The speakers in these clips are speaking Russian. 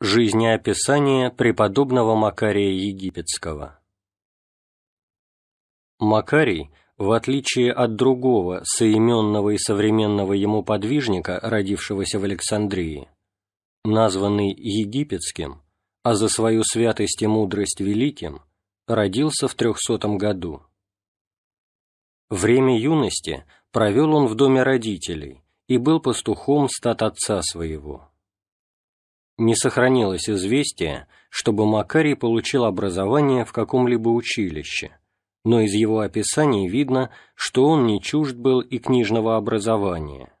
Жизнеописание преподобного Макария Египетского Макарий, в отличие от другого соименного и современного ему подвижника, родившегося в Александрии, названный Египетским, а за свою святость и мудрость великим, родился в 300 году. Время юности провел он в доме родителей и был пастухом стат отца своего. Не сохранилось известия, чтобы Макарий получил образование в каком-либо училище, но из его описаний видно, что он не чужд был и книжного образования.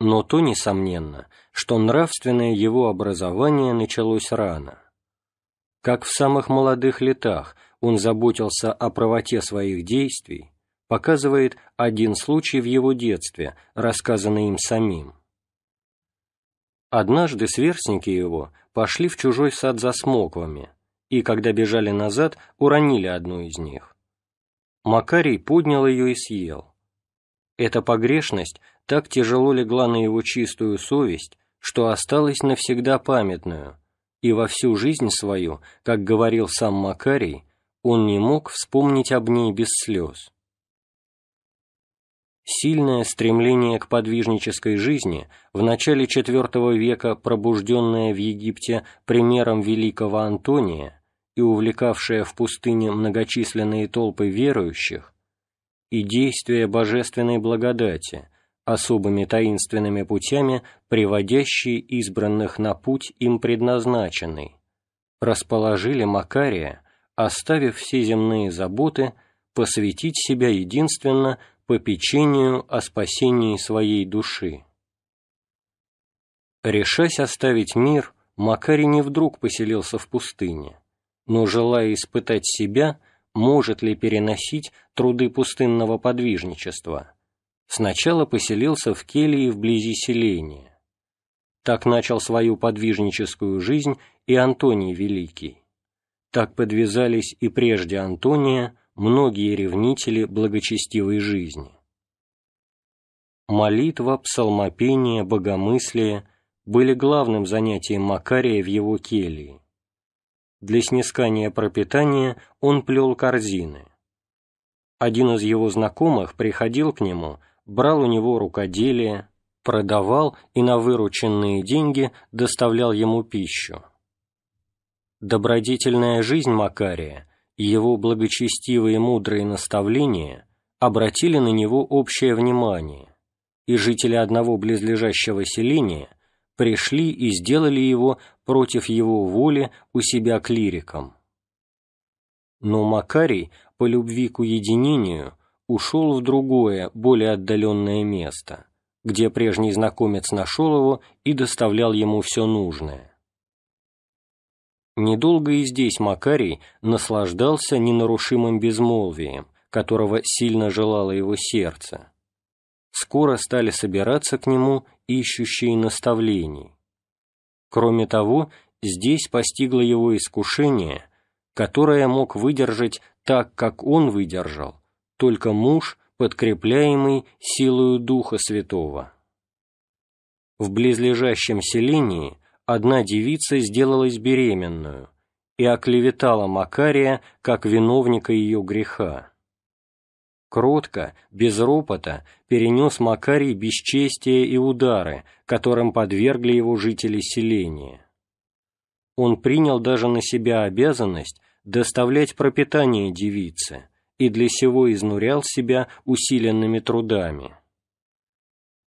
Но то несомненно, что нравственное его образование началось рано. Как в самых молодых летах он заботился о правоте своих действий, показывает один случай в его детстве, рассказанный им самим. Однажды сверстники его пошли в чужой сад за смоквами, и, когда бежали назад, уронили одну из них. Макарий поднял ее и съел. Эта погрешность так тяжело легла на его чистую совесть, что осталась навсегда памятную, и во всю жизнь свою, как говорил сам Макарий, он не мог вспомнить об ней без слез. Сильное стремление к подвижнической жизни, в начале IV века пробужденное в Египте примером великого Антония и увлекавшее в пустыне многочисленные толпы верующих, и действие божественной благодати, особыми таинственными путями, приводящие избранных на путь им предназначенный, расположили Макария, оставив все земные заботы, посвятить себя единственно – попечению о спасении своей души. Решась оставить мир, Макарий не вдруг поселился в пустыне, но, желая испытать себя, может ли переносить труды пустынного подвижничества, сначала поселился в келье вблизи селения. Так начал свою подвижническую жизнь и Антоний Великий. Так подвязались и прежде Антония многие ревнители благочестивой жизни. Молитва, псалмопение, богомыслие были главным занятием Макария в его келии. Для снискания пропитания он плел корзины. Один из его знакомых приходил к нему, брал у него рукоделие, продавал и на вырученные деньги доставлял ему пищу. Добродетельная жизнь Макария – его благочестивые мудрые наставления обратили на него общее внимание, и жители одного близлежащего селения пришли и сделали его против его воли у себя клириком. Но Макарий по любви к уединению ушел в другое, более отдаленное место, где прежний знакомец нашел его и доставлял ему все нужное. Недолго и здесь Макарий наслаждался ненарушимым безмолвием, которого сильно желало его сердце. Скоро стали собираться к нему ищущие наставлений. Кроме того, здесь постигло его искушение, которое мог выдержать так, как он выдержал, только муж, подкрепляемый силою Духа Святого. В близлежащем селении одна девица сделалась беременную и оклеветала Макария как виновника ее греха. Кротко, без ропота, перенес Макарий бесчестие и удары, которым подвергли его жители селения. Он принял даже на себя обязанность доставлять пропитание девице и для сего изнурял себя усиленными трудами.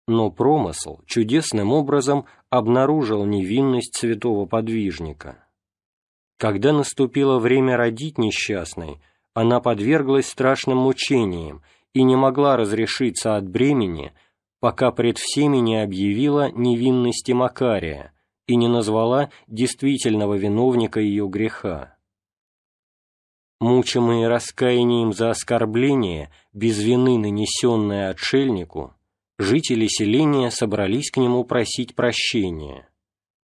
Но промысл чудесным образом обнаружил невинность святого подвижника. Когда наступило время родить несчастной, она подверглась страшным мучениям и не могла разрешиться от бремени, пока пред всеми не объявила невинности Макария и не назвала действительного виновника ее греха. Мучимые раскаянием за оскорбление, без вины нанесенное отшельнику, жители селения собрались к нему просить прощения.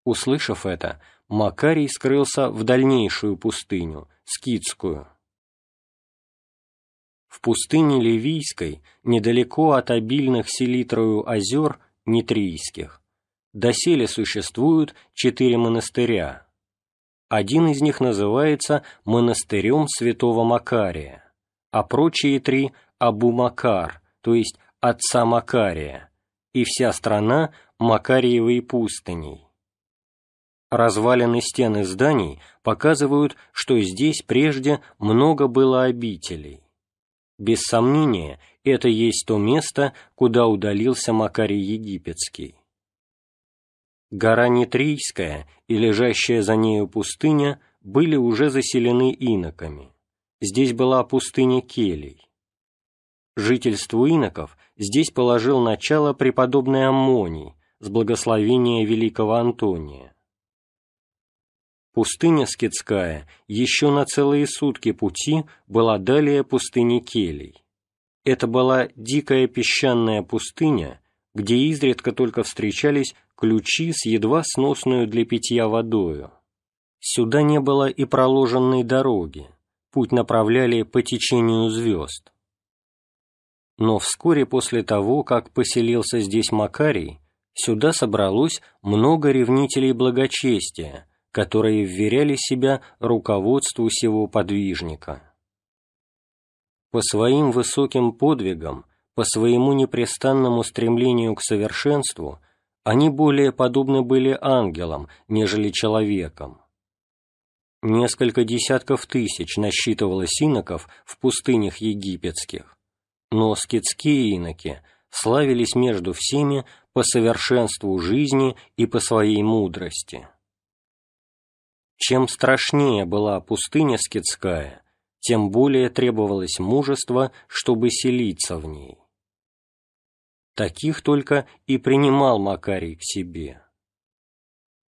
Услышав это, Макарий скрылся в дальнейшую пустыню, Скидскую. В пустыне Ливийской, недалеко от обильных селитрою озер Нитрийских, доселе существуют четыре монастыря. Один из них называется монастырем святого Макария, а прочие три – Абу-Макар, то есть отца Макария, и вся страна Макариевой пустыней. Развалины стены зданий показывают, что здесь прежде много было обителей. Без сомнения, это есть то место, куда удалился Макарий Египетский. Гора Нитрийская и лежащая за нею пустыня были уже заселены иноками. Здесь была пустыня Келий. Жительству иноков здесь положил начало преподобный Аммоний с благословения великого Антония. Пустыня Скидская еще на целые сутки пути была далее пустыни Келей. Это была дикая песчаная пустыня, где изредка только встречались ключи с едва сносную для питья водою. Сюда не было и проложенной дороги, путь направляли по течению звезд но вскоре после того, как поселился здесь Макарий, сюда собралось много ревнителей благочестия, которые вверяли себя руководству сего подвижника. По своим высоким подвигам, по своему непрестанному стремлению к совершенству, они более подобны были ангелам, нежели человекам. Несколько десятков тысяч насчитывалось синоков в пустынях египетских, но скитские иноки славились между всеми по совершенству жизни и по своей мудрости. Чем страшнее была пустыня скитская, тем более требовалось мужество, чтобы селиться в ней. Таких только и принимал Макарий к себе.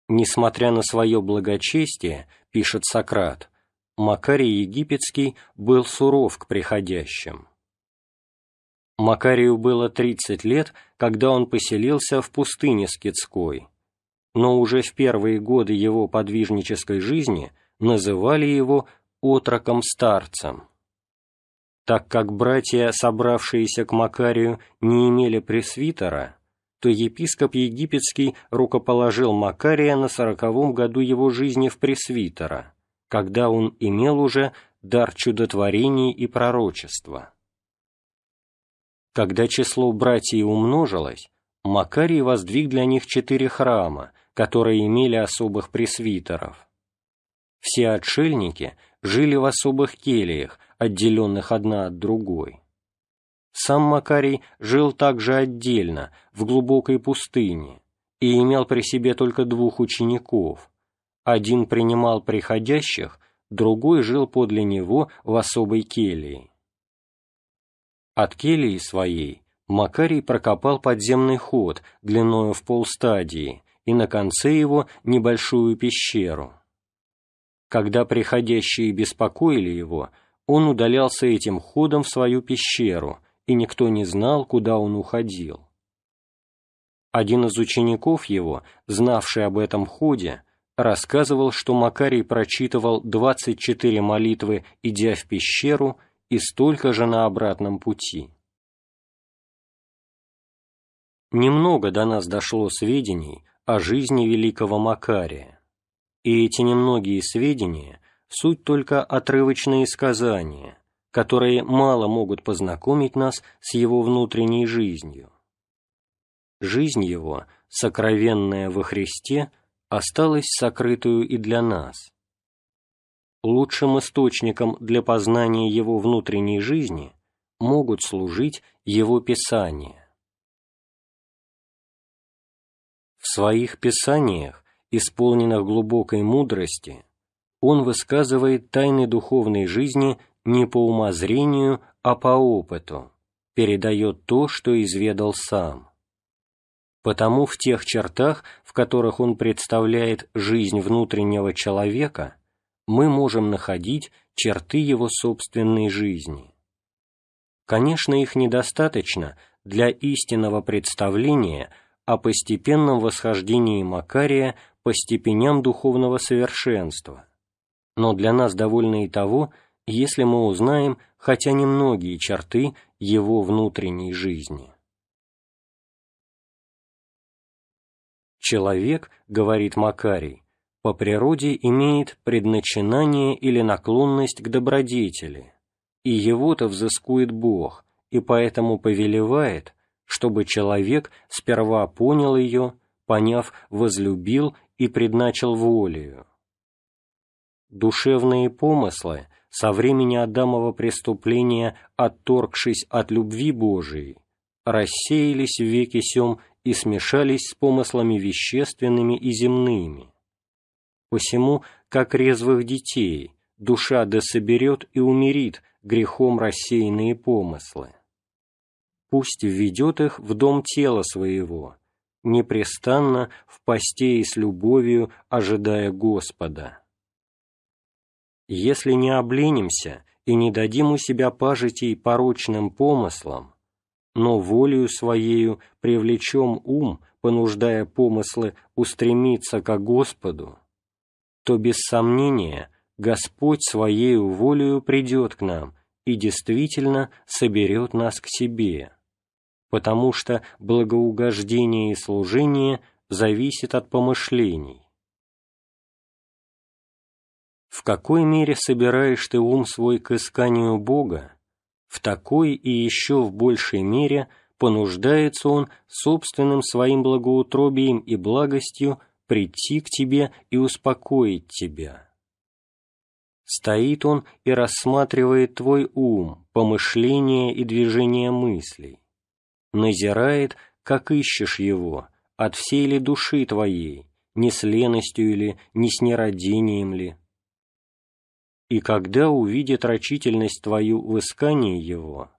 Несмотря на свое благочестие, пишет Сократ, Макарий Египетский был суров к приходящим. Макарию было 30 лет, когда он поселился в пустыне Скидской, но уже в первые годы его подвижнической жизни называли его «отроком-старцем». Так как братья, собравшиеся к Макарию, не имели пресвитера, то епископ египетский рукоположил Макария на сороковом году его жизни в пресвитера, когда он имел уже дар чудотворений и пророчества. Когда число братьев умножилось, Макарий воздвиг для них четыре храма, которые имели особых пресвитеров. Все отшельники жили в особых келиях, отделенных одна от другой. Сам Макарий жил также отдельно, в глубокой пустыне, и имел при себе только двух учеников. Один принимал приходящих, другой жил подле него в особой келии. От келии своей Макарий прокопал подземный ход длиною в полстадии и на конце его небольшую пещеру. Когда приходящие беспокоили его, он удалялся этим ходом в свою пещеру, и никто не знал, куда он уходил. Один из учеников его, знавший об этом ходе, рассказывал, что Макарий прочитывал 24 молитвы, идя в пещеру, и столько же на обратном пути. Немного до нас дошло сведений о жизни великого Макария, и эти немногие сведения – суть только отрывочные сказания, которые мало могут познакомить нас с его внутренней жизнью. Жизнь его, сокровенная во Христе, осталась сокрытую и для нас – Лучшим источником для познания его внутренней жизни могут служить его писания. В своих писаниях, исполненных глубокой мудрости, он высказывает тайны духовной жизни не по умозрению, а по опыту, передает то, что изведал сам. Потому в тех чертах, в которых он представляет жизнь внутреннего человека – мы можем находить черты его собственной жизни. Конечно, их недостаточно для истинного представления о постепенном восхождении Макария по степеням духовного совершенства, но для нас довольно и того, если мы узнаем хотя немногие черты его внутренней жизни. Человек, говорит Макарий, по природе имеет предначинание или наклонность к добродетели, и его-то взыскует Бог, и поэтому повелевает, чтобы человек сперва понял ее, поняв, возлюбил и предначал волею. Душевные помыслы, со времени Адамова преступления отторгшись от любви Божией, рассеялись в веке сем и смешались с помыслами вещественными и земными, Посему, как резвых детей, душа да соберет и умерит грехом рассеянные помыслы. Пусть введет их в дом тела своего, непрестанно в посте и с любовью ожидая Господа. Если не обленимся и не дадим у себя пажитей порочным помыслам, но волею своею привлечем ум, понуждая помыслы устремиться ко Господу, то без сомнения Господь Своею волею придет к нам и действительно соберет нас к себе, потому что благоугождение и служение зависит от помышлений. В какой мере собираешь ты ум свой к исканию Бога, в такой и еще в большей мере понуждается он собственным своим благоутробием и благостью прийти к тебе и успокоить тебя. Стоит он и рассматривает твой ум, помышление и движение мыслей. Назирает, как ищешь его, от всей ли души твоей, не с леностью или не с нерадением ли. И когда увидит рачительность твою в искании его,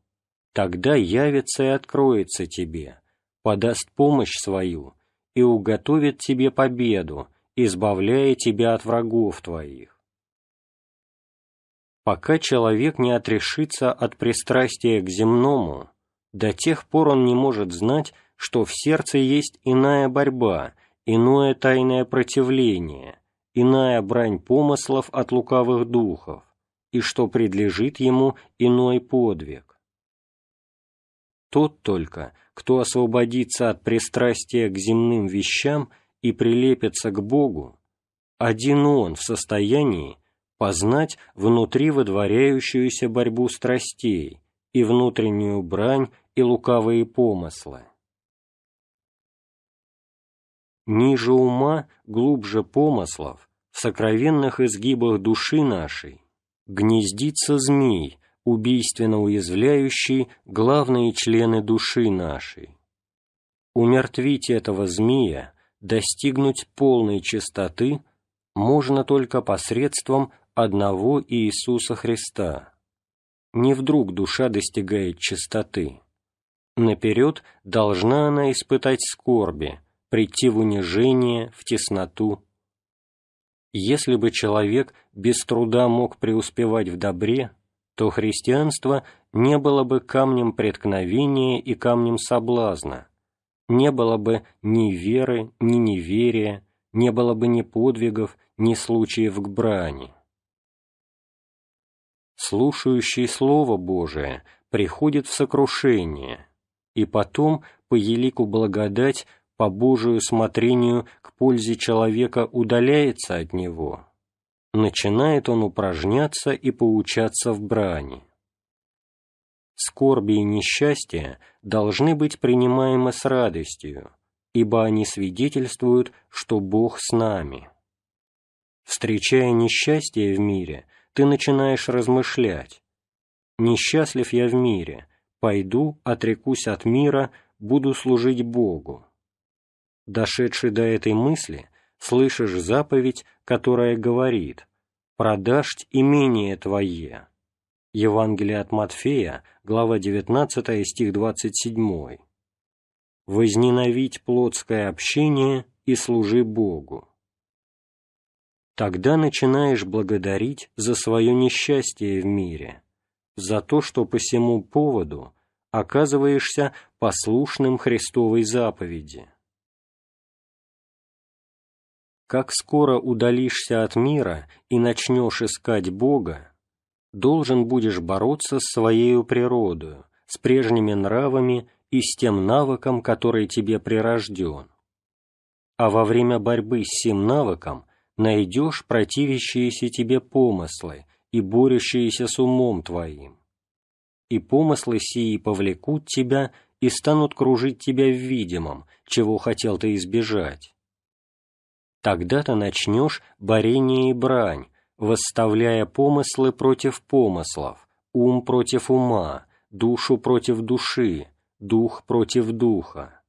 тогда явится и откроется тебе, подаст помощь свою и уготовит тебе победу, избавляя тебя от врагов твоих. Пока человек не отрешится от пристрастия к земному, до тех пор он не может знать, что в сердце есть иная борьба, иное тайное противление, иная брань помыслов от лукавых духов, и что предлежит ему иной подвиг. Тот только, кто освободится от пристрастия к земным вещам и прилепится к Богу, один он в состоянии познать внутри выдворяющуюся борьбу страстей и внутреннюю брань и лукавые помыслы. Ниже ума, глубже помыслов, в сокровенных изгибах души нашей, гнездится змей, убийственно уязвляющий главные члены души нашей. Умертвить этого змея, достигнуть полной чистоты можно только посредством одного Иисуса Христа. Не вдруг душа достигает чистоты. Наперед должна она испытать скорби, прийти в унижение, в тесноту. Если бы человек без труда мог преуспевать в добре, то христианство не было бы камнем преткновения и камнем соблазна, не было бы ни веры, ни неверия, не было бы ни подвигов, ни случаев к брани. Слушающий Слово Божие приходит в сокрушение, и потом, по елику благодать, по Божию смотрению к пользе человека удаляется от него, начинает он упражняться и поучаться в брани. Скорби и несчастья должны быть принимаемы с радостью, ибо они свидетельствуют, что Бог с нами. Встречая несчастье в мире, ты начинаешь размышлять. «Несчастлив я в мире, пойду, отрекусь от мира, буду служить Богу». Дошедший до этой мысли – слышишь заповедь, которая говорит «Продашь имение твое». Евангелие от Матфея, глава 19, стих 27. «Возненавидь плотское общение и служи Богу». Тогда начинаешь благодарить за свое несчастье в мире, за то, что по всему поводу оказываешься послушным Христовой заповеди – как скоро удалишься от мира и начнешь искать Бога, должен будешь бороться с своей природою, с прежними нравами и с тем навыком, который тебе прирожден. А во время борьбы с сим навыком найдешь противящиеся тебе помыслы и борющиеся с умом твоим. И помыслы сии повлекут тебя и станут кружить тебя в видимом, чего хотел ты избежать Тогда-то начнешь борение и брань, восставляя помыслы против помыслов, ум против ума, душу против души, дух против духа.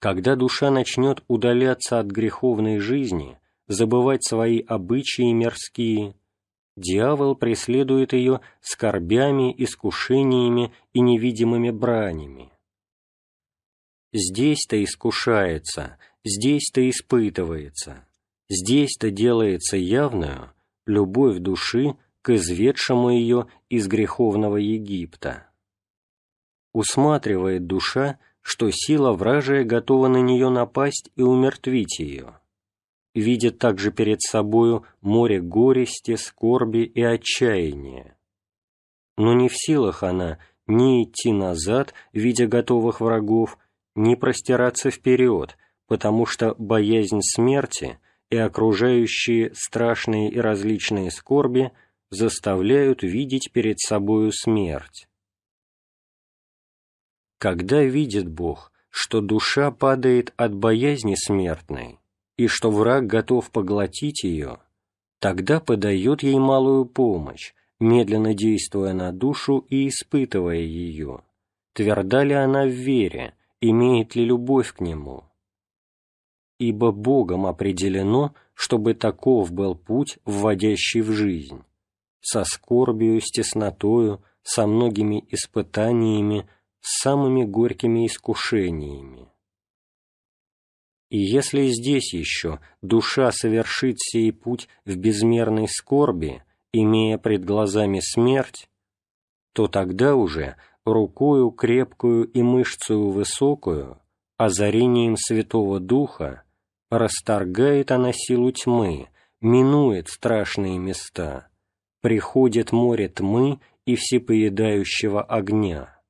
Когда душа начнет удаляться от греховной жизни, забывать свои обычаи мирские, дьявол преследует ее скорбями, искушениями и невидимыми бранями. Здесь-то искушается – здесь-то испытывается, здесь-то делается явную любовь души к изведшему ее из греховного Египта. Усматривает душа, что сила вражия готова на нее напасть и умертвить ее. Видит также перед собою море горести, скорби и отчаяния. Но не в силах она ни идти назад, видя готовых врагов, ни простираться вперед, потому что боязнь смерти и окружающие страшные и различные скорби заставляют видеть перед собою смерть. Когда видит Бог, что душа падает от боязни смертной, и что враг готов поглотить ее, тогда подает ей малую помощь, медленно действуя на душу и испытывая ее, тверда ли она в вере, имеет ли любовь к нему, ибо Богом определено, чтобы таков был путь, вводящий в жизнь, со скорбью, с теснотою, со многими испытаниями, с самыми горькими искушениями. И если здесь еще душа совершит сей путь в безмерной скорби, имея пред глазами смерть, то тогда уже рукою крепкую и мышцею высокую, озарением Святого Духа, Расторгает она силу тьмы, минует страшные места, приходит море тьмы и всепоедающего огня.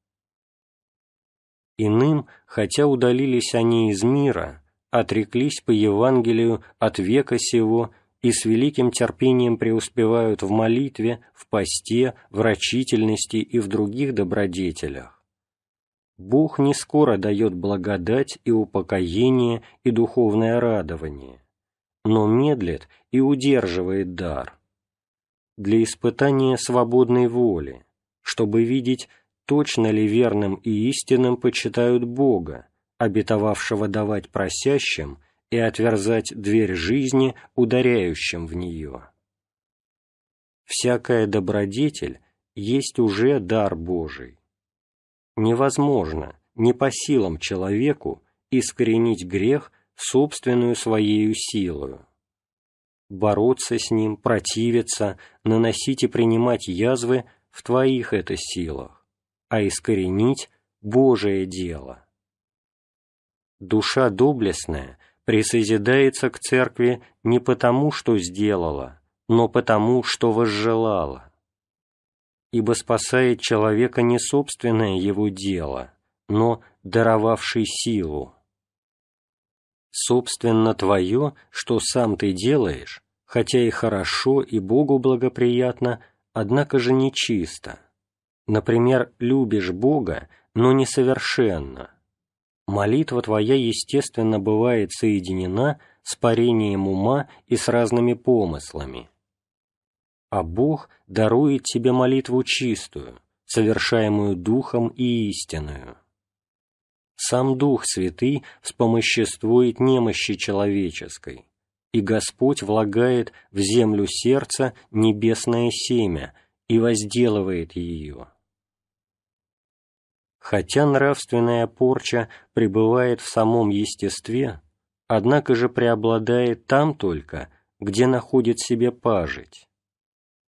Иным, хотя удалились они из мира, отреклись по Евангелию от века сего и с великим терпением преуспевают в молитве, в посте, в рачительности и в других добродетелях Бог не скоро дает благодать и упокоение и духовное радование, но медлит и удерживает дар для испытания свободной воли, чтобы видеть, точно ли верным и истинным почитают Бога, обетовавшего давать просящим и отверзать дверь жизни ударяющим в нее. Всякая добродетель есть уже дар Божий невозможно, не по силам человеку искоренить грех собственную своею силою. Бороться с ним, противиться, наносить и принимать язвы в твоих это силах, а искоренить – Божие дело. Душа доблестная присоединяется к церкви не потому, что сделала, но потому, что возжелала ибо спасает человека не собственное его дело, но даровавший силу. Собственно твое, что сам ты делаешь, хотя и хорошо, и Богу благоприятно, однако же нечисто. Например, любишь Бога, но несовершенно. Молитва твоя, естественно, бывает соединена с парением ума и с разными помыслами – а Бог дарует тебе молитву чистую, совершаемую Духом и истинную. Сам Дух Святый вспомоществует немощи человеческой, и Господь влагает в землю сердца небесное семя и возделывает ее. Хотя нравственная порча пребывает в самом естестве, однако же преобладает там только, где находит себе пажить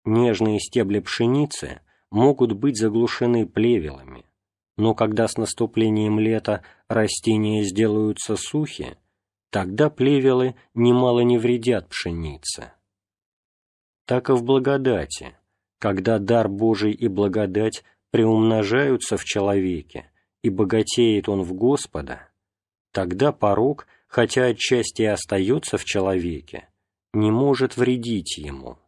Нежные стебли пшеницы могут быть заглушены плевелами, но когда с наступлением лета растения сделаются сухи, тогда плевелы немало не вредят пшенице. Так и в благодати, когда дар Божий и благодать приумножаются в человеке и богатеет он в Господа, тогда порог, хотя отчасти и остается в человеке, не может вредить ему.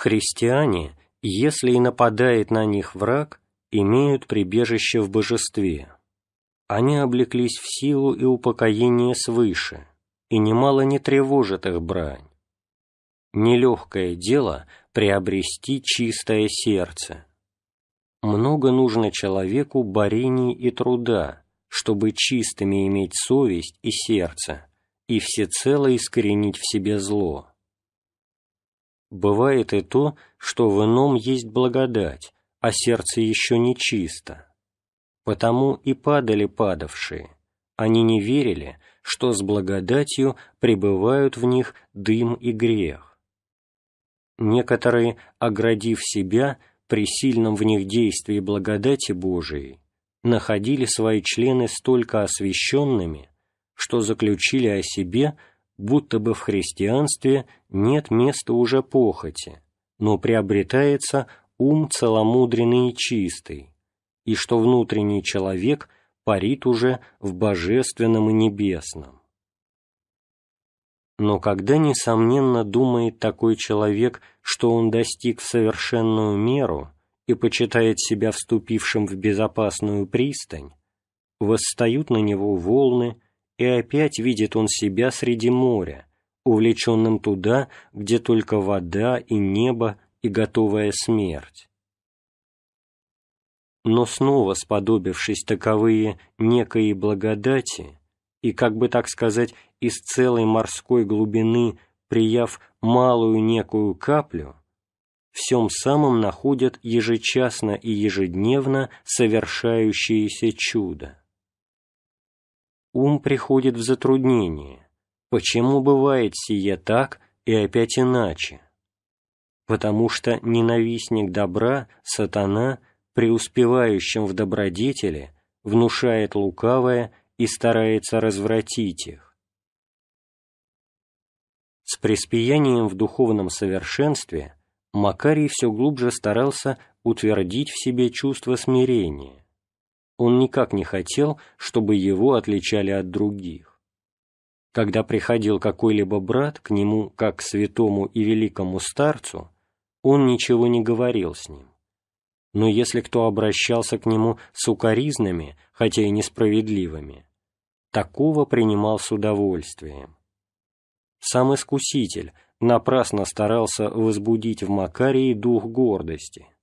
Христиане, если и нападает на них враг, имеют прибежище в божестве. Они облеклись в силу и упокоение свыше, и немало не тревожит их брань. Нелегкое дело приобрести чистое сердце. Много нужно человеку борений и труда, чтобы чистыми иметь совесть и сердце, и всецело искоренить в себе зло. Бывает и то, что в ином есть благодать, а сердце еще не чисто. Потому и падали падавшие. Они не верили, что с благодатью пребывают в них дым и грех. Некоторые, оградив себя, при сильном в них действии благодати Божией, находили свои члены столько освященными, что заключили о себе – будто бы в христианстве нет места уже похоти, но приобретается ум целомудренный и чистый, и что внутренний человек парит уже в божественном и небесном. Но когда, несомненно, думает такой человек, что он достиг совершенную меру и почитает себя вступившим в безопасную пристань, восстают на него волны, и опять видит он себя среди моря, увлеченным туда, где только вода и небо и готовая смерть. Но снова сподобившись таковые некой благодати, и, как бы так сказать, из целой морской глубины прияв малую некую каплю, всем самым находят ежечасно и ежедневно совершающееся чудо ум приходит в затруднение. Почему бывает сие так и опять иначе? Потому что ненавистник добра, сатана, преуспевающим в добродетели, внушает лукавое и старается развратить их. С преспиянием в духовном совершенстве Макарий все глубже старался утвердить в себе чувство смирения, он никак не хотел, чтобы его отличали от других. Когда приходил какой-либо брат к нему, как к святому и великому старцу, он ничего не говорил с ним. Но если кто обращался к нему с укоризнами, хотя и несправедливыми, такого принимал с удовольствием. Сам Искуситель напрасно старался возбудить в Макарии дух гордости –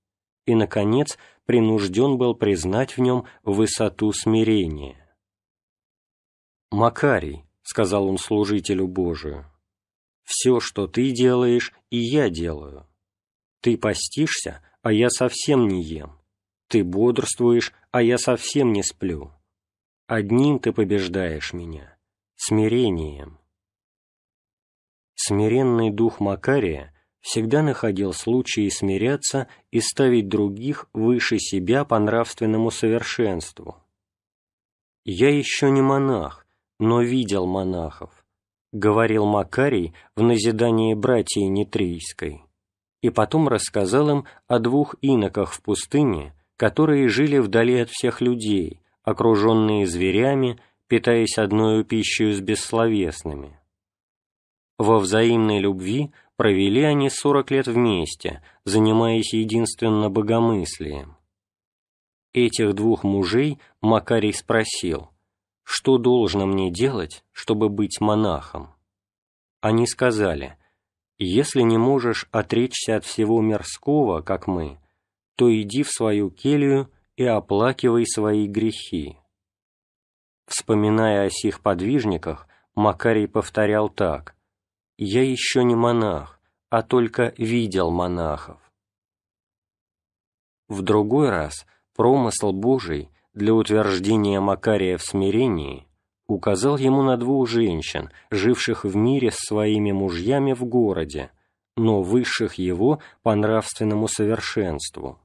и, наконец, принужден был признать в нем высоту смирения. «Макарий», — сказал он служителю Божию, — «все, что ты делаешь, и я делаю. Ты постишься, а я совсем не ем. Ты бодрствуешь, а я совсем не сплю. Одним ты побеждаешь меня, смирением». Смиренный дух Макария — всегда находил случаи смиряться и ставить других выше себя по нравственному совершенству. «Я еще не монах, но видел монахов», — говорил Макарий в назидании братьей Нитрийской, и потом рассказал им о двух иноках в пустыне, которые жили вдали от всех людей, окруженные зверями, питаясь одной пищей с бессловесными. Во взаимной любви Провели они сорок лет вместе, занимаясь единственно богомыслием. Этих двух мужей Макарий спросил, что должно мне делать, чтобы быть монахом? Они сказали, если не можешь отречься от всего мирского, как мы, то иди в свою келью и оплакивай свои грехи. Вспоминая о сих подвижниках, Макарий повторял так, я еще не монах, а только видел монахов. В другой раз промысл Божий для утверждения Макария в смирении указал ему на двух женщин, живших в мире с своими мужьями в городе, но высших его по нравственному совершенству.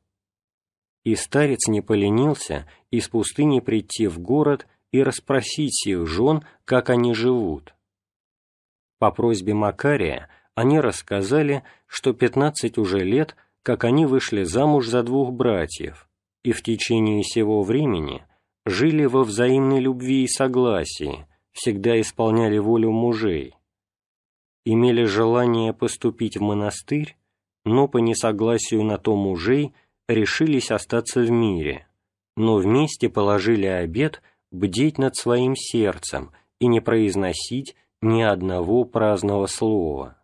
И старец не поленился из пустыни прийти в город и расспросить их жен, как они живут. По просьбе Макария они рассказали, что 15 уже лет, как они вышли замуж за двух братьев, и в течение сего времени жили во взаимной любви и согласии, всегда исполняли волю мужей, имели желание поступить в монастырь, но по несогласию на то мужей решились остаться в мире, но вместе положили обет бдеть над своим сердцем и не произносить ни одного праздного слова.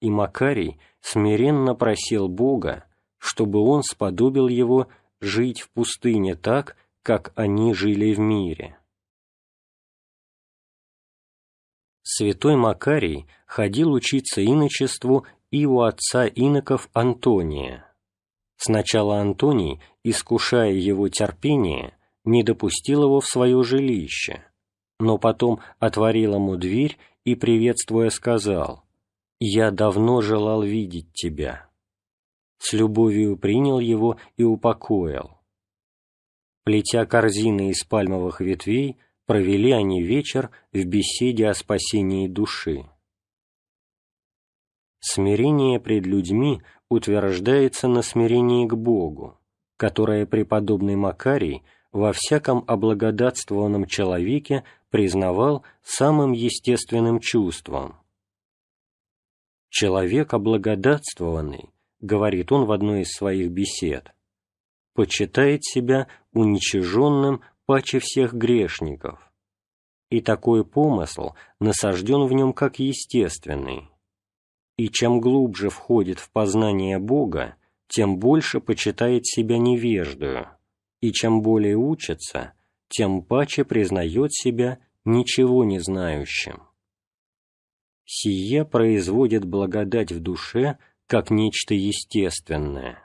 И Макарий смиренно просил Бога, чтобы он сподобил его жить в пустыне так, как они жили в мире. Святой Макарий ходил учиться иночеству и у отца иноков Антония. Сначала Антоний, искушая его терпение, не допустил его в свое жилище, но потом отворил ему дверь и, приветствуя, сказал «Я давно желал видеть тебя». С любовью принял его и упокоил. Плетя корзины из пальмовых ветвей, провели они вечер в беседе о спасении души. Смирение пред людьми утверждается на смирении к Богу, которое преподобный Макарий – во всяком облагодатствованном человеке признавал самым естественным чувством. «Человек облагодатствованный», — говорит он в одной из своих бесед, — «почитает себя уничиженным паче всех грешников, и такой помысл насажден в нем как естественный. И чем глубже входит в познание Бога, тем больше почитает себя невеждою, и чем более учится, тем паче признает себя ничего не знающим. Сие производит благодать в душе как нечто естественное.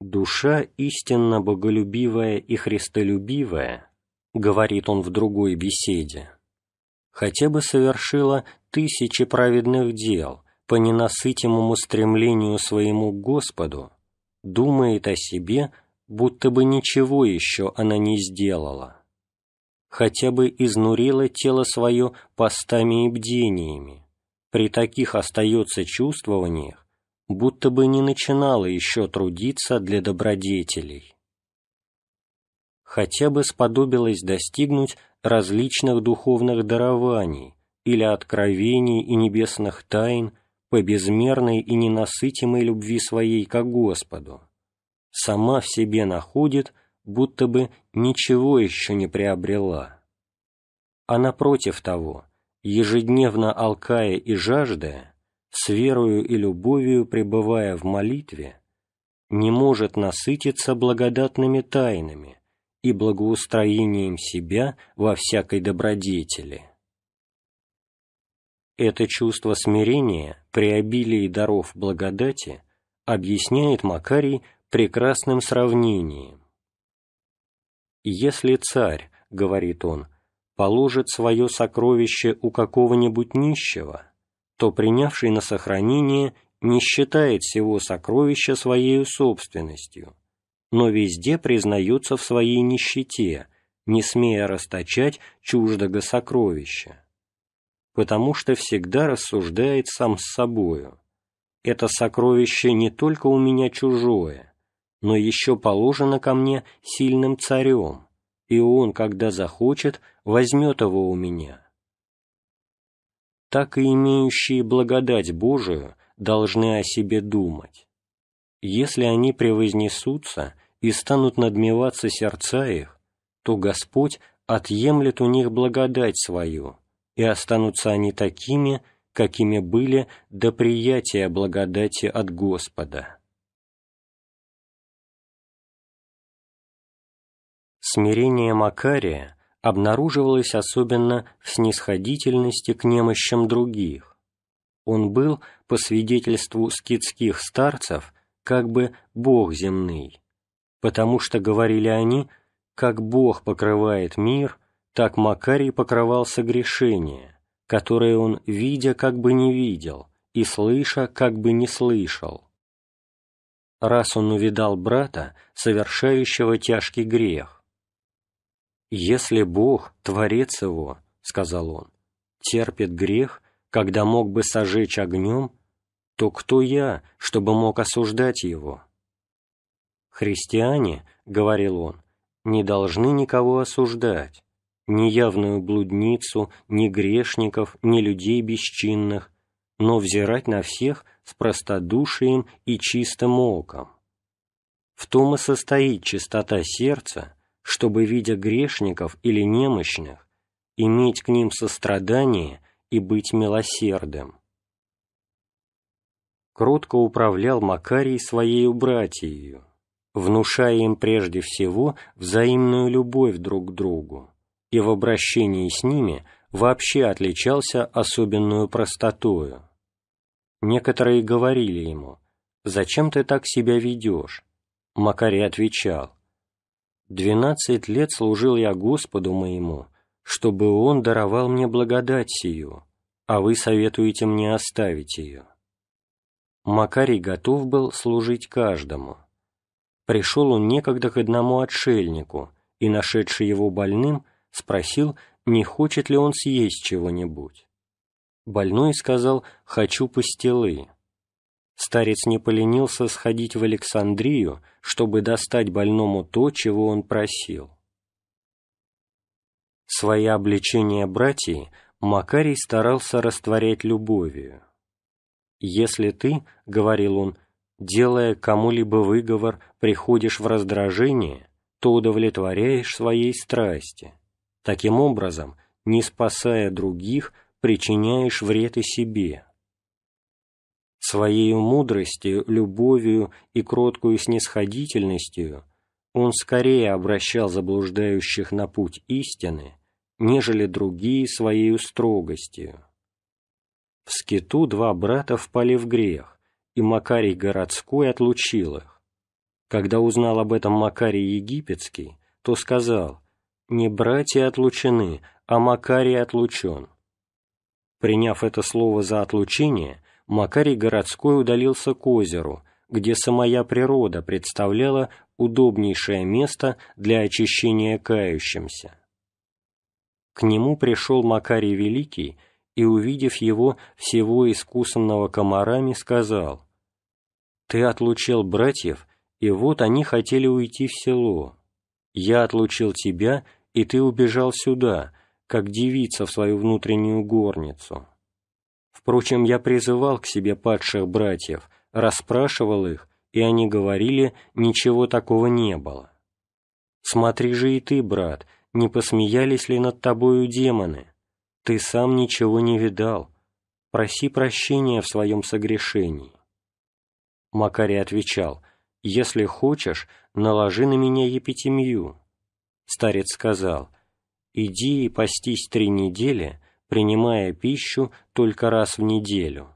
«Душа истинно боголюбивая и христолюбивая», — говорит он в другой беседе, «хотя бы совершила тысячи праведных дел по ненасытимому стремлению своему Господу, думает о себе, — будто бы ничего еще она не сделала, хотя бы изнурила тело свое постами и бдениями. При таких остается чувствованиях, будто бы не начинала еще трудиться для добродетелей. Хотя бы сподобилась достигнуть различных духовных дарований или откровений и небесных тайн по безмерной и ненасытимой любви своей ко Господу, сама в себе находит, будто бы ничего еще не приобрела. А напротив того, ежедневно алкая и жаждая, с верою и любовью пребывая в молитве, не может насытиться благодатными тайнами и благоустроением себя во всякой добродетели. Это чувство смирения при обилии даров благодати объясняет Макарий прекрасным сравнением. «Если царь, — говорит он, — положит свое сокровище у какого-нибудь нищего, то принявший на сохранение не считает всего сокровища своей собственностью, но везде признается в своей нищете, не смея расточать чуждого сокровища, потому что всегда рассуждает сам с собою. Это сокровище не только у меня чужое, но еще положено ко мне сильным царем, и он, когда захочет, возьмет его у меня. Так и имеющие благодать Божию должны о себе думать. Если они превознесутся и станут надмеваться сердца их, то Господь отъемлет у них благодать свою, и останутся они такими, какими были до приятия благодати от Господа. Смирение Макария обнаруживалось особенно в снисходительности к немощам других. Он был, по свидетельству скитских старцев, как бы «бог земный», потому что, говорили они, как Бог покрывает мир, так Макарий покрывал согрешение, которое он, видя, как бы не видел, и слыша, как бы не слышал. Раз он увидал брата, совершающего тяжкий грех, «Если Бог, Творец его, — сказал он, — терпит грех, когда мог бы сожечь огнем, то кто я, чтобы мог осуждать его?» «Христиане, — говорил он, — не должны никого осуждать, ни явную блудницу, ни грешников, ни людей бесчинных, но взирать на всех с простодушием и чистым оком. В том и состоит чистота сердца, чтобы, видя грешников или немощных, иметь к ним сострадание и быть милосердным. Кротко управлял Макарий своей братьею, внушая им прежде всего взаимную любовь друг к другу, и в обращении с ними вообще отличался особенную простотою. Некоторые говорили ему, «Зачем ты так себя ведешь?» Макарий отвечал, «Двенадцать лет служил я Господу моему, чтобы Он даровал мне благодать сию, а вы советуете мне оставить ее». Макарий готов был служить каждому. Пришел он некогда к одному отшельнику, и, нашедший его больным, спросил, не хочет ли он съесть чего-нибудь. Больной сказал «хочу пастилы». Старец не поленился сходить в Александрию, чтобы достать больному то, чего он просил. Свои обличения братьей Макарий старался растворять любовью. «Если ты, — говорил он, — делая кому-либо выговор, приходишь в раздражение, то удовлетворяешь своей страсти. Таким образом, не спасая других, причиняешь вред и себе» Своей мудростью, любовью и кроткую снисходительностью он скорее обращал заблуждающих на путь истины, нежели другие своей строгостью. В скиту два брата впали в грех, и Макарий Городской отлучил их. Когда узнал об этом Макарий Египетский, то сказал, «Не братья отлучены, а Макарий отлучен». Приняв это слово за отлучение, Макарий Городской удалился к озеру, где самая природа представляла удобнейшее место для очищения кающимся. К нему пришел Макарий Великий и, увидев его, всего искусанного комарами, сказал, «Ты отлучил братьев, и вот они хотели уйти в село. Я отлучил тебя, и ты убежал сюда, как девица в свою внутреннюю горницу». Впрочем, я призывал к себе падших братьев, расспрашивал их, и они говорили, ничего такого не было. Смотри же и ты, брат, не посмеялись ли над тобою демоны? Ты сам ничего не видал. Проси прощения в своем согрешении. Макарий отвечал, «Если хочешь, наложи на меня епитемию». Старец сказал, «Иди и постись три недели, принимая пищу только раз в неделю.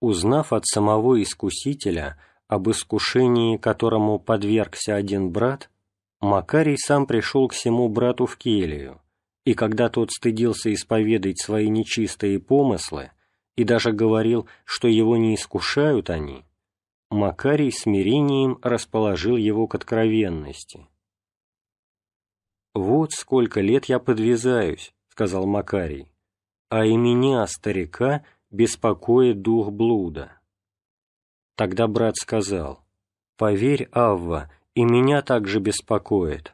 Узнав от самого Искусителя об искушении, которому подвергся один брат, Макарий сам пришел к сему брату в келию, и когда тот стыдился исповедать свои нечистые помыслы и даже говорил, что его не искушают они, Макарий смирением расположил его к откровенности – «Вот сколько лет я подвязаюсь», — сказал Макарий, «а и меня, старика, беспокоит дух блуда». Тогда брат сказал, «Поверь, Авва, и меня также беспокоит».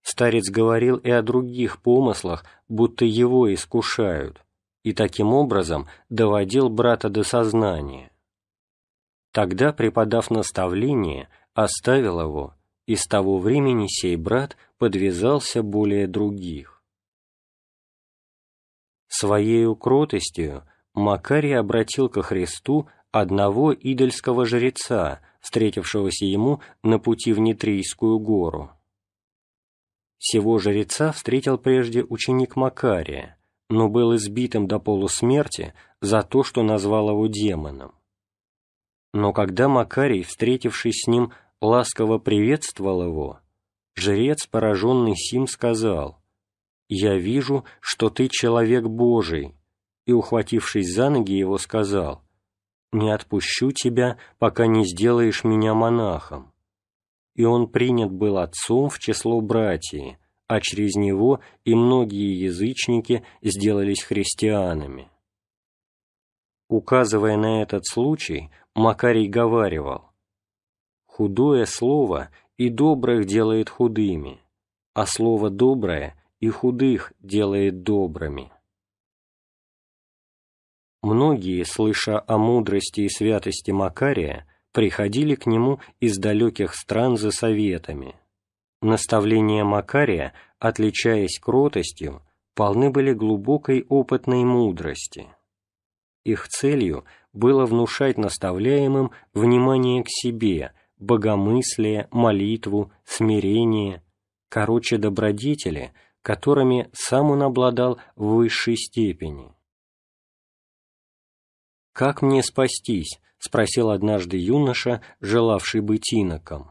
Старец говорил и о других помыслах, будто его искушают, и таким образом доводил брата до сознания. Тогда, преподав наставление, оставил его и с того времени сей брат подвязался более других. Своей кротостью Макарий обратил ко Христу одного идольского жреца, встретившегося ему на пути в Нитрийскую гору. Сего жреца встретил прежде ученик Макария, но был избитым до полусмерти за то, что назвал его демоном. Но когда Макарий, встретившись с ним, ласково приветствовал его, жрец, пораженный сим, сказал, «Я вижу, что ты человек Божий», и, ухватившись за ноги его, сказал, «Не отпущу тебя, пока не сделаешь меня монахом». И он принят был отцом в число братьев, а через него и многие язычники сделались христианами. Указывая на этот случай, Макарий говаривал, Худое слово и добрых делает худыми, а слово доброе и худых делает добрыми. Многие, слыша о мудрости и святости Макария, приходили к нему из далеких стран за советами. Наставления Макария, отличаясь кротостью, полны были глубокой опытной мудрости. Их целью было внушать наставляемым внимание к себе – богомыслие, молитву, смирение, короче, добродетели, которыми сам он обладал в высшей степени. «Как мне спастись?» — спросил однажды юноша, желавший быть иноком.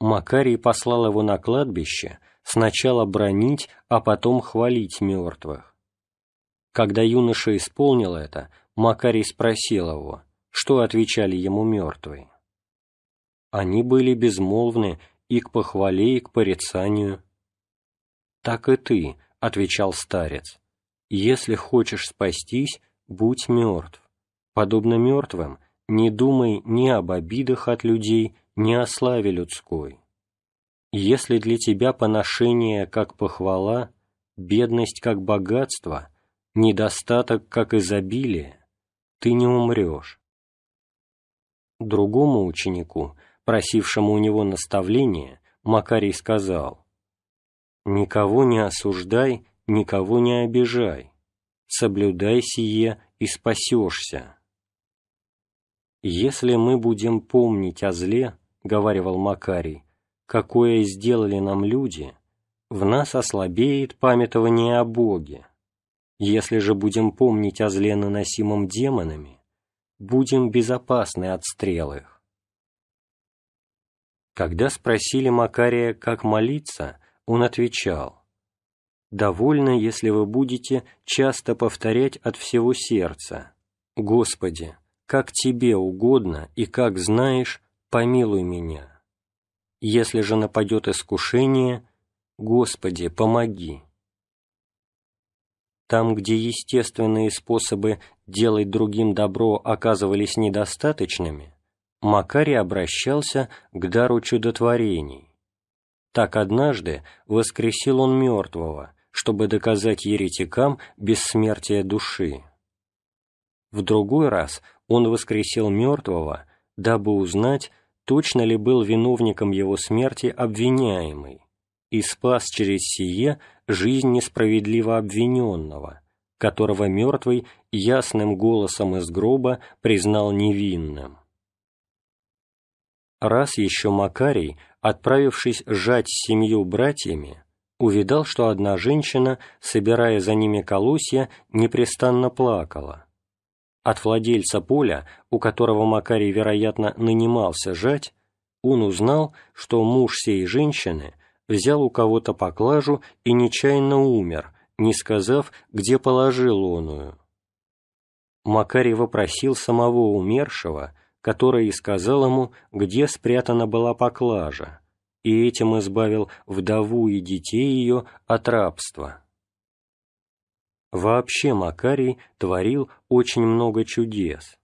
Макарий послал его на кладбище сначала бронить, а потом хвалить мертвых. Когда юноша исполнил это, Макарий спросил его, что отвечали ему мертвые они были безмолвны и к похвале, и к порицанию. «Так и ты», — отвечал старец, — «если хочешь спастись, будь мертв. Подобно мертвым, не думай ни об обидах от людей, ни о славе людской. Если для тебя поношение как похвала, бедность как богатство, недостаток как изобилие, ты не умрешь». Другому ученику — просившему у него наставления, Макарий сказал, «Никого не осуждай, никого не обижай, соблюдай сие и спасешься». «Если мы будем помнить о зле, — говаривал Макарий, — какое сделали нам люди, в нас ослабеет памятование о Боге. Если же будем помнить о зле, наносимом демонами, будем безопасны от стрел их. Когда спросили Макария, как молиться, он отвечал, «Довольно, если вы будете часто повторять от всего сердца, «Господи, как Тебе угодно и как знаешь, помилуй меня». Если же нападет искушение, «Господи, помоги». Там, где естественные способы делать другим добро оказывались недостаточными, Макарий обращался к дару чудотворений. Так однажды воскресил он мертвого, чтобы доказать еретикам бессмертие души. В другой раз он воскресил мертвого, дабы узнать, точно ли был виновником его смерти обвиняемый, и спас через сие жизнь несправедливо обвиненного, которого мертвый ясным голосом из гроба признал невинным. Раз еще Макарий, отправившись жать с семью братьями, увидал, что одна женщина, собирая за ними колосья, непрестанно плакала. От владельца поля, у которого Макарий, вероятно, нанимался жать, он узнал, что муж сей женщины взял у кого-то поклажу и нечаянно умер, не сказав, где положил оную. Макарий вопросил самого умершего – который сказал ему, где спрятана была поклажа, и этим избавил вдову и детей ее от рабства. Вообще Макарий творил очень много чудес.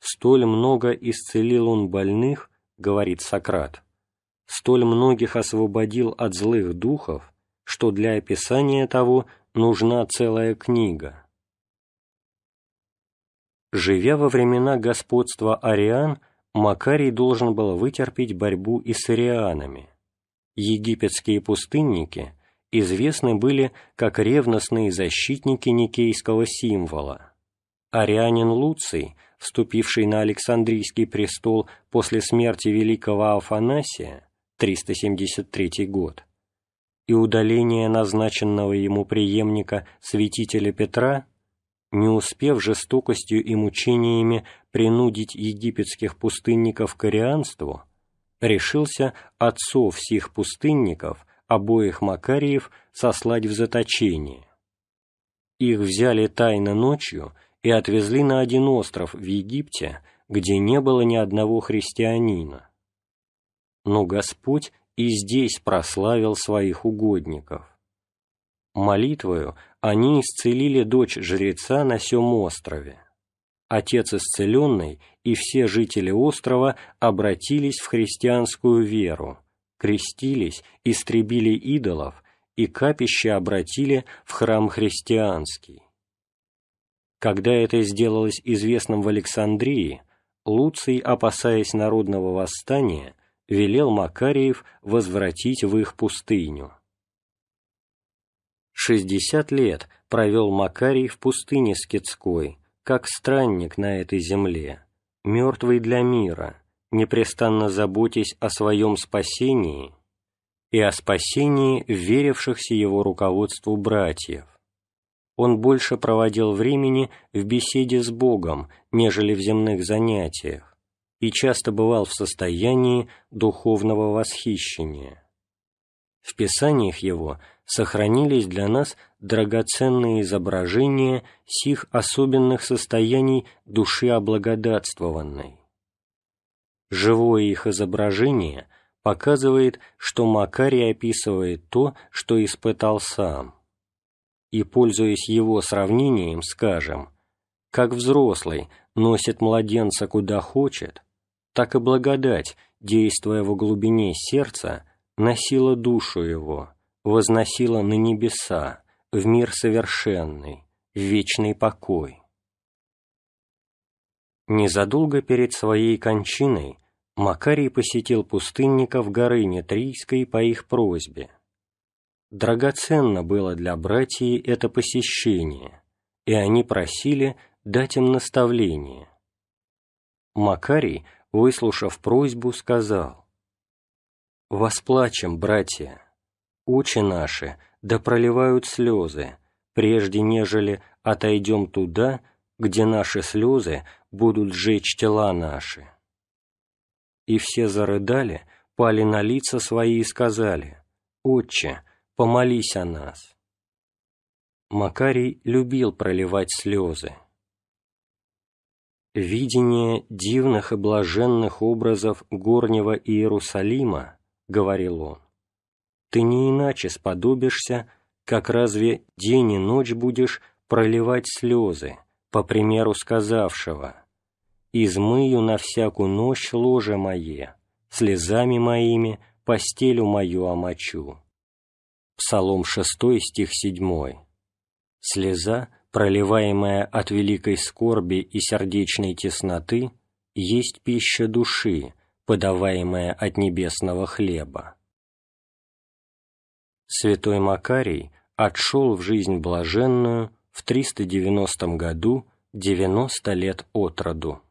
«Столь много исцелил он больных, — говорит Сократ, — столь многих освободил от злых духов, что для описания того нужна целая книга». Живя во времена господства ариан, Макарий должен был вытерпеть борьбу и с арианами. Египетские пустынники известны были как ревностные защитники никейского символа. Арианин Луций, вступивший на Александрийский престол после смерти великого Афанасия, 373 год, и удаление назначенного ему преемника святителя Петра – не успев жестокостью и мучениями принудить египетских пустынников к арианству, решился отцов всех пустынников, обоих Макариев, сослать в заточение. Их взяли тайно ночью и отвезли на один остров в Египте, где не было ни одного христианина. Но Господь и здесь прославил своих угодников. Молитвою они исцелили дочь жреца на сём острове. Отец исцеленный и все жители острова обратились в христианскую веру, крестились, истребили идолов и капище обратили в храм христианский. Когда это сделалось известным в Александрии, Луций, опасаясь народного восстания, велел Макариев возвратить в их пустыню. Шестьдесят лет провел Макарий в пустыне Скидской, как странник на этой земле, мертвый для мира, непрестанно заботясь о своем спасении и о спасении верившихся его руководству братьев. Он больше проводил времени в беседе с Богом, нежели в земных занятиях, и часто бывал в состоянии духовного восхищения. В писаниях его – сохранились для нас драгоценные изображения сих особенных состояний души облагодатствованной. Живое их изображение показывает, что Макарий описывает то, что испытал сам. И, пользуясь его сравнением, скажем, как взрослый носит младенца куда хочет, так и благодать, действуя во глубине сердца, носила душу его – возносила на небеса, в мир совершенный, в вечный покой. Незадолго перед своей кончиной Макарий посетил пустынников горы Нетрийской по их просьбе. Драгоценно было для братьев это посещение, и они просили дать им наставление. Макарий, выслушав просьбу, сказал, «Восплачем, братья, очи наши да проливают слезы, прежде нежели отойдем туда, где наши слезы будут сжечь тела наши». И все зарыдали, пали на лица свои и сказали, «Отче, помолись о нас». Макарий любил проливать слезы. «Видение дивных и блаженных образов горнего Иерусалима, — говорил он, ты не иначе сподобишься, как разве день и ночь будешь проливать слезы, по примеру сказавшего «Измыю на всякую ночь ложе мое, слезами моими постелю мою омочу». Псалом 6, стих 7. Слеза, проливаемая от великой скорби и сердечной тесноты, есть пища души, подаваемая от небесного хлеба святой Макарий отшел в жизнь блаженную в 390 году 90 лет от роду.